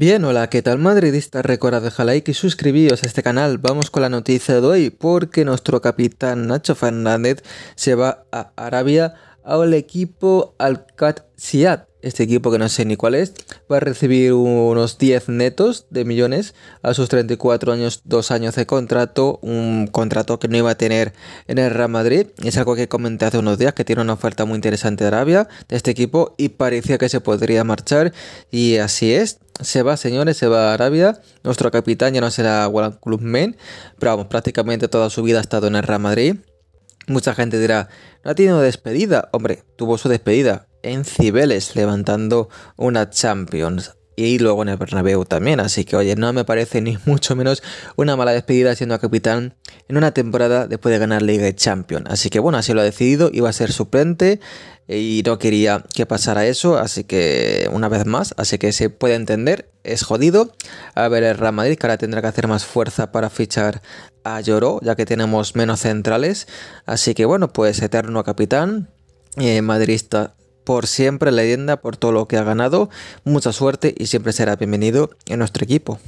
Bien, hola, ¿qué tal madridista? Recuerda dejar like y suscribíos a este canal. Vamos con la noticia de hoy porque nuestro capitán Nacho Fernández se va a Arabia al equipo Al-Qad este equipo que no sé ni cuál es, va a recibir unos 10 netos de millones a sus 34 años, 2 años de contrato, un contrato que no iba a tener en el Real Madrid. Es algo que comenté hace unos días, que tiene una oferta muy interesante de Arabia, de este equipo, y parecía que se podría marchar, y así es. Se va, señores, se va a Arabia. Nuestro capitán ya no será World Club Men, pero vamos, prácticamente toda su vida ha estado en el Real Madrid. Mucha gente dirá, no ha tenido despedida. Hombre, tuvo su despedida en Cibeles levantando una Champions y luego en el Bernabéu también. Así que, oye, no me parece ni mucho menos una mala despedida siendo capitán en una temporada después de ganar Liga y Champions. Así que, bueno, así lo ha decidido, iba a ser suplente y no quería que pasara eso, así que una vez más, así que se puede entender, es jodido. A ver el Real Madrid, que ahora tendrá que hacer más fuerza para fichar a Lloró, ya que tenemos menos centrales. Así que bueno, pues eterno capitán, eh, madridista por siempre leyenda por todo lo que ha ganado. Mucha suerte y siempre será bienvenido en nuestro equipo.